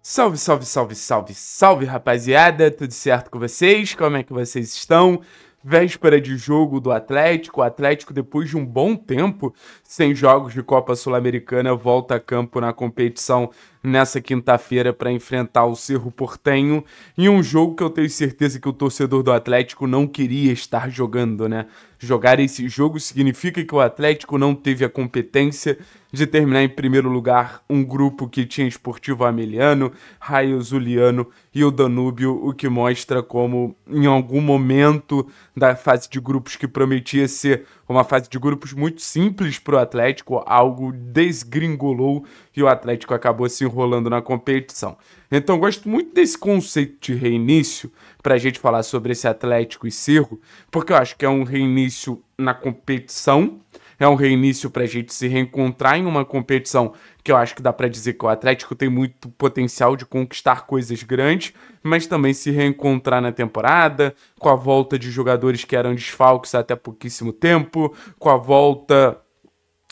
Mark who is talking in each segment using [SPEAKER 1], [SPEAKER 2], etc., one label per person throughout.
[SPEAKER 1] Salve, salve, salve, salve, salve, rapaziada! Tudo certo com vocês? Como é que vocês estão? Véspera de jogo do Atlético. O Atlético, depois de um bom tempo sem jogos de Copa Sul-Americana, volta a campo na competição nessa quinta-feira para enfrentar o Cerro Portenho em um jogo que eu tenho certeza que o torcedor do Atlético não queria estar jogando, né? Jogar esse jogo significa que o Atlético não teve a competência de terminar em primeiro lugar um grupo que tinha Esportivo Ameliano, Raio Zuliano e o Danúbio, o que mostra como em algum momento da fase de grupos que prometia ser uma fase de grupos muito simples para o Atlético, algo desgringolou e o Atlético acabou se enrolando na competição. Então, gosto muito desse conceito de reinício para a gente falar sobre esse Atlético e Cerro, porque eu acho que é um reinício na competição, é um reinício para a gente se reencontrar em uma competição que eu acho que dá para dizer que o Atlético tem muito potencial de conquistar coisas grandes, mas também se reencontrar na temporada, com a volta de jogadores que eram desfalques até pouquíssimo tempo, com a volta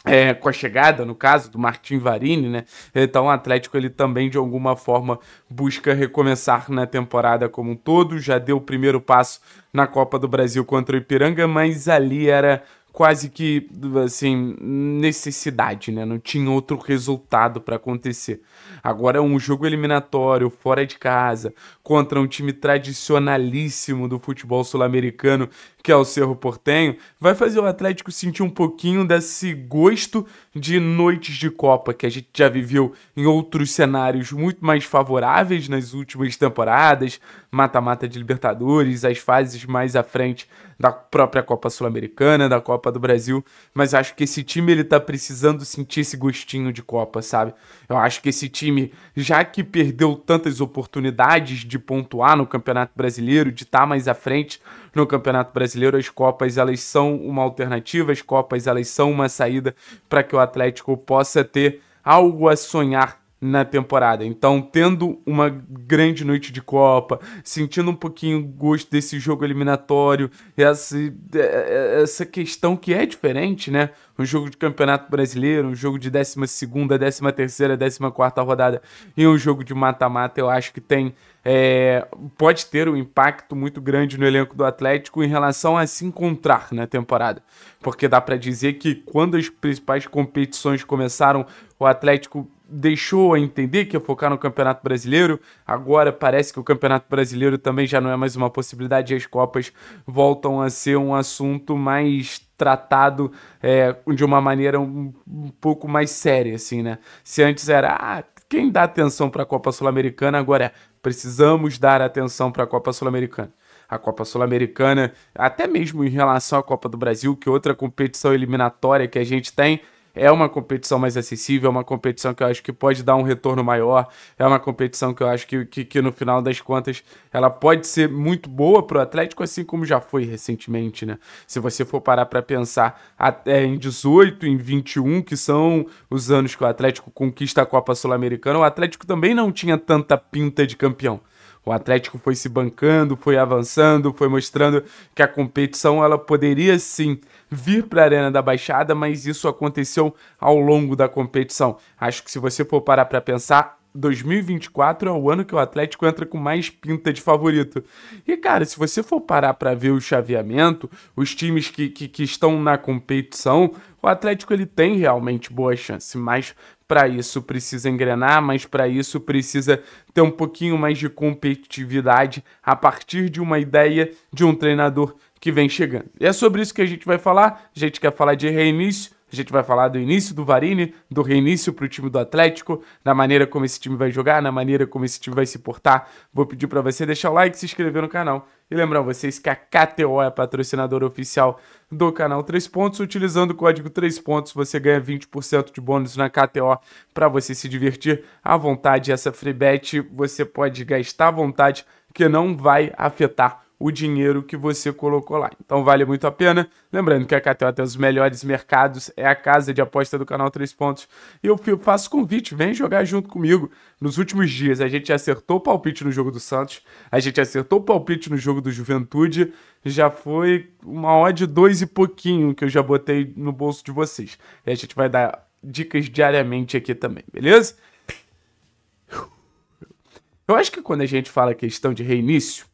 [SPEAKER 1] é, com a chegada, no caso, do Martin Varini, né? Então o Atlético ele também, de alguma forma, busca recomeçar na temporada como um todo. Já deu o primeiro passo na Copa do Brasil contra o Ipiranga, mas ali era quase que, assim, necessidade, né? Não tinha outro resultado para acontecer. Agora é um jogo eliminatório, fora de casa, contra um time tradicionalíssimo do futebol sul-americano, que é o Cerro Portenho, vai fazer o Atlético sentir um pouquinho desse gosto de noites de Copa, que a gente já viveu em outros cenários muito mais favoráveis nas últimas temporadas, mata-mata de Libertadores, as fases mais à frente da própria Copa Sul-Americana, da Copa Copa do Brasil, mas acho que esse time ele tá precisando sentir esse gostinho de Copa, sabe? Eu acho que esse time, já que perdeu tantas oportunidades de pontuar no Campeonato Brasileiro, de estar tá mais à frente no Campeonato Brasileiro, as Copas elas são uma alternativa, as Copas elas são uma saída para que o Atlético possa ter algo a sonhar na temporada. Então, tendo uma grande noite de Copa, sentindo um pouquinho o gosto desse jogo eliminatório, essa, é, é, essa questão que é diferente, né? Um jogo de Campeonato Brasileiro, um jogo de 12, 13, 14 rodada e um jogo de mata-mata, eu acho que tem. É, pode ter um impacto muito grande no elenco do Atlético em relação a se encontrar na temporada. Porque dá para dizer que quando as principais competições começaram, o Atlético deixou a entender que ia focar no Campeonato Brasileiro. Agora parece que o Campeonato Brasileiro também já não é mais uma possibilidade e as Copas voltam a ser um assunto mais tratado é, de uma maneira um, um pouco mais séria, assim, né? Se antes era, ah, quem dá atenção para a Copa Sul-Americana, agora é, precisamos dar atenção para a Copa Sul-Americana a Copa Sul-Americana, até mesmo em relação à Copa do Brasil, que outra competição eliminatória que a gente tem, é uma competição mais acessível, é uma competição que eu acho que pode dar um retorno maior, é uma competição que eu acho que, que, que no final das contas ela pode ser muito boa para o Atlético, assim como já foi recentemente, né? Se você for parar para pensar até em 18, em 21, que são os anos que o Atlético conquista a Copa Sul-Americana, o Atlético também não tinha tanta pinta de campeão. O Atlético foi se bancando, foi avançando, foi mostrando que a competição ela poderia sim vir para a Arena da Baixada, mas isso aconteceu ao longo da competição. Acho que se você for parar para pensar, 2024 é o ano que o Atlético entra com mais pinta de favorito. E, cara, se você for parar para ver o chaveamento, os times que, que, que, estão na competição, o Atlético ele tem realmente boa chance, mas para isso precisa engrenar, mas para isso precisa ter um pouquinho mais de competitividade a partir de uma ideia de um treinador que vem chegando. E é sobre isso que a gente vai falar. A gente quer falar de reinício, a gente vai falar do início do Varini, do reinício para o time do Atlético, da maneira como esse time vai jogar, na maneira como esse time vai se portar. Vou pedir para você deixar o like, se inscrever no canal e lembrar vocês que a KTO é a patrocinadora oficial do canal 3 Pontos. Utilizando o código 3 Pontos, você ganha 20% de bônus na KTO para você se divertir à vontade. Essa free bet você pode gastar à vontade, que não vai afetar o dinheiro que você colocou lá. Então vale muito a pena. Lembrando que a KTO tem é os melhores mercados, é a casa de aposta do canal 3 Pontos. E eu faço convite, vem jogar junto comigo. Nos últimos dias a gente acertou o palpite no jogo do Santos, a gente acertou o palpite no jogo do Juventude, já foi uma odd 2 e pouquinho que eu já botei no bolso de vocês. E a gente vai dar dicas diariamente aqui também, beleza? Eu acho que quando a gente fala questão de reinício,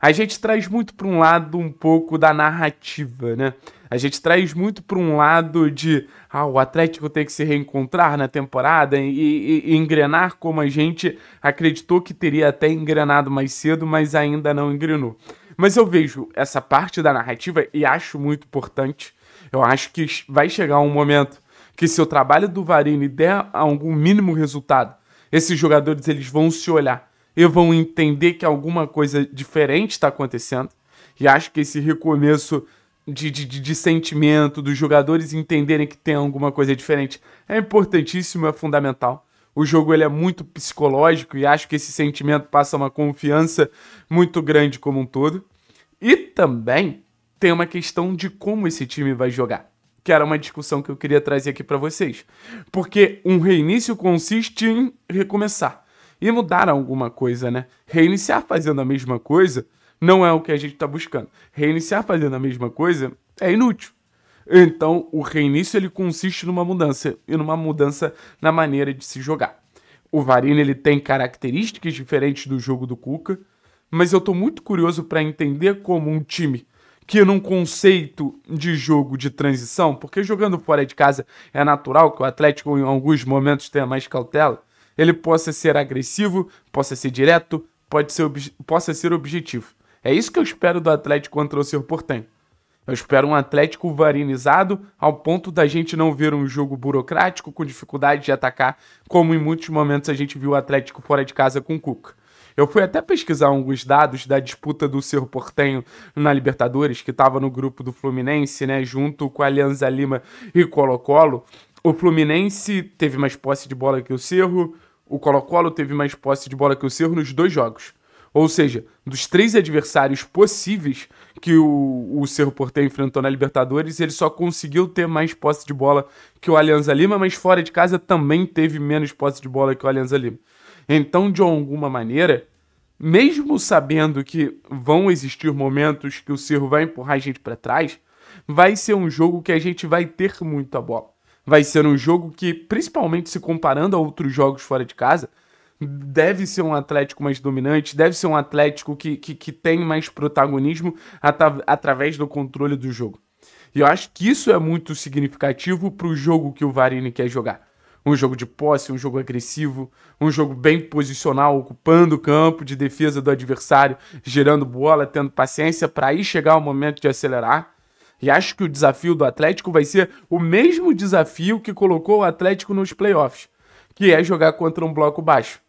[SPEAKER 1] a gente traz muito para um lado um pouco da narrativa, né? A gente traz muito para um lado de ah, o Atlético tem que se reencontrar na temporada e, e, e, engrenar como a gente acreditou que teria até engrenado mais cedo, mas ainda não engrenou. Mas eu vejo essa parte da narrativa e acho muito importante. Eu acho que vai chegar um momento que se o trabalho do Varini der algum mínimo resultado, esses jogadores eles vão se olhar e vão entender que alguma coisa diferente está acontecendo. E acho que esse recomeço de, de, de, sentimento dos jogadores entenderem que tem alguma coisa diferente é importantíssimo, é fundamental. O jogo ele é muito psicológico e acho que esse sentimento passa uma confiança muito grande como um todo. E também tem uma questão de como esse time vai jogar, que era uma discussão que eu queria trazer aqui para vocês. Porque um reinício consiste em recomeçar e mudar alguma coisa, né? Reiniciar fazendo a mesma coisa não é o que a gente está buscando. Reiniciar fazendo a mesma coisa é inútil. Então, o reinício ele consiste numa mudança e numa mudança na maneira de se jogar. O Varine ele tem características diferentes do jogo do Cuca, mas eu estou muito curioso para entender como um time que num conceito de jogo de transição, porque jogando fora de casa é natural que o Atlético em alguns momentos tenha mais cautela, ele possa ser agressivo, possa ser direto, pode ser possa ser objetivo. É isso que eu espero do Atlético contra o seu Portem. Eu espero um Atlético varinizado ao ponto da gente não ver um jogo burocrático com dificuldade de atacar, como em muitos momentos a gente viu o Atlético fora de casa com o Cuca. Eu fui até pesquisar alguns dados da disputa do Cerro Portenho na Libertadores, que estava no grupo do Fluminense, né, junto com a Alianza Lima e Colo-Colo. O Fluminense teve mais posse de bola que o Cerro, o Colo-Colo teve mais posse de bola que o Cerro nos dois jogos. Ou seja, dos três adversários possíveis que o, o Cerro Porteiro enfrentou na Libertadores, ele só conseguiu ter mais posse de bola que o Alianza Lima, mas fora de casa também teve menos posse de bola que o Alianza Lima. Então, de alguma maneira, mesmo sabendo que vão existir momentos que o Cerro vai empurrar a gente para trás, vai ser um jogo que a gente vai ter muita bola vai ser um jogo que, principalmente se comparando a outros jogos fora de casa, deve ser um Atlético mais dominante, deve ser um Atlético que, que, que tem mais protagonismo através do controle do jogo. E eu acho que isso é muito significativo para o jogo que o Varini quer jogar. Um jogo de posse, um jogo agressivo, um jogo bem posicional, ocupando o campo de defesa do adversário, gerando bola, tendo paciência para aí chegar o momento de acelerar e acho que o desafio do Atlético vai ser o mesmo desafio que colocou o Atlético nos playoffs, que é jogar contra um bloco baixo.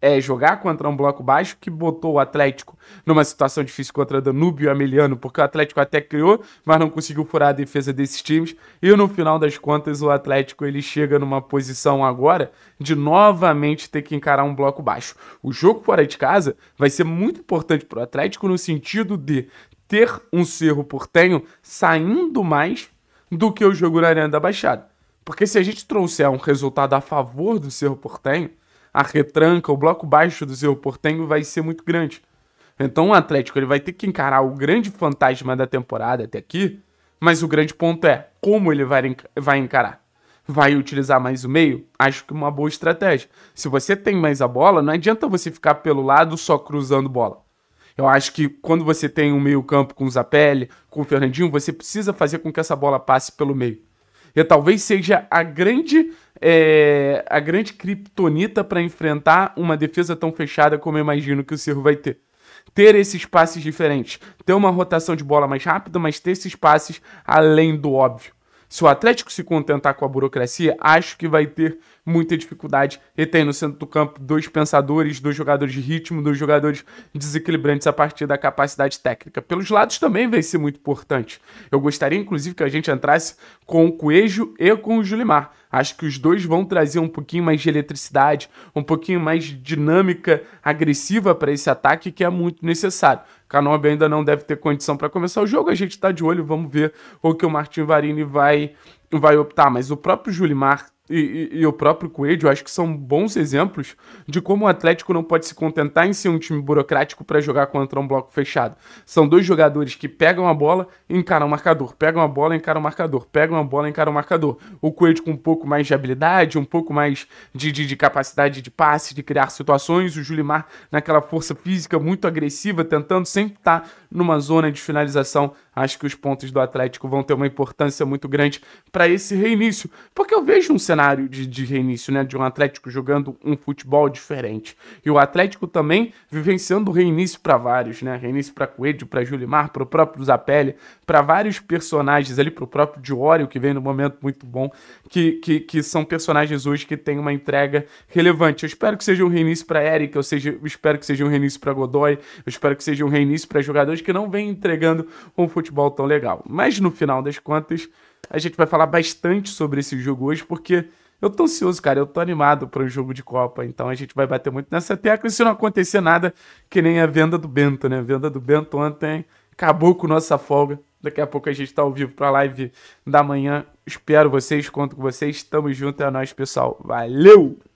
[SPEAKER 1] É jogar contra um bloco baixo que botou o Atlético numa situação difícil contra Danúbio e Ameliano, porque o Atlético até criou, mas não conseguiu furar a defesa desses times. E no final das contas, o Atlético ele chega numa posição agora de novamente ter que encarar um bloco baixo. O jogo fora de casa vai ser muito importante para o Atlético no sentido de ter um Cerro Portenho saindo mais do que o jogo na Arena da Baixada. Porque se a gente trouxer um resultado a favor do Cerro Portenho, a retranca, o bloco baixo do Cerro Portenho vai ser muito grande. Então o Atlético ele vai ter que encarar o grande fantasma da temporada até aqui, mas o grande ponto é como ele vai, vai encarar. Vai utilizar mais o meio? Acho que uma boa estratégia. Se você tem mais a bola, não adianta você ficar pelo lado só cruzando bola. Eu acho que quando você tem um meio-campo com o Zapelli, com o Fernandinho, você precisa fazer com que essa bola passe pelo meio. E talvez seja a grande é, a grande criptonita para enfrentar uma defesa tão fechada como eu imagino que o Cerro vai ter. Ter esses passes diferentes, ter uma rotação de bola mais rápida, mas ter esses passes além do óbvio. Se o Atlético se contentar com a burocracia, acho que vai ter muita dificuldade. E tem no centro do campo dois pensadores, dois jogadores de ritmo, dois jogadores desequilibrantes a partir da capacidade técnica. Pelos lados também vai ser muito importante. Eu gostaria, inclusive, que a gente entrasse com o Coelho e com o Julimar. Acho que os dois vão trazer um pouquinho mais de eletricidade, um pouquinho mais de dinâmica agressiva para esse ataque que é muito necessário. Canobi ainda não deve ter condição para começar o jogo, a gente está de olho, vamos ver o que o Martin Varini vai, vai optar. Mas o próprio Julimar e, e, o próprio Coelho, acho que são bons exemplos de como o Atlético não pode se contentar em ser um time burocrático para jogar contra um bloco fechado. São dois jogadores que pegam a bola e encaram o marcador, pegam a bola e encaram o marcador, pegam a bola e encaram o marcador. O Coelho com um pouco mais de habilidade, um pouco mais de, de, de capacidade de passe, de criar situações, o Julimar naquela força física muito agressiva, tentando sempre estar tá numa zona de finalização, acho que os pontos do Atlético vão ter uma importância muito grande para esse reinício, porque eu vejo um cenário de, de reinício, né, de um Atlético jogando um futebol diferente. E o Atlético também vivenciando reinício para vários, né? Reinício para Coelho, para Julimar, para o próprio Zapelli, para vários personagens ali, para o próprio Diório, que vem no momento muito bom, que, que, que são personagens hoje que têm uma entrega relevante. Eu espero que seja um reinício para Eric, ou seja, eu espero que seja um reinício para Godoy, eu espero que seja um reinício para jogadores que não vem entregando um futebol tão legal. Mas no final das contas, a gente vai falar bastante sobre esse jogo hoje, porque eu tô ansioso, cara. Eu tô animado para um jogo de Copa. Então a gente vai bater muito nessa tecla. E se não acontecer nada, que nem a venda do Bento, né? A venda do Bento ontem acabou com nossa folga. Daqui a pouco a gente tá ao vivo pra live da manhã. Espero vocês, conto com vocês. Tamo junto, é nóis, pessoal. Valeu!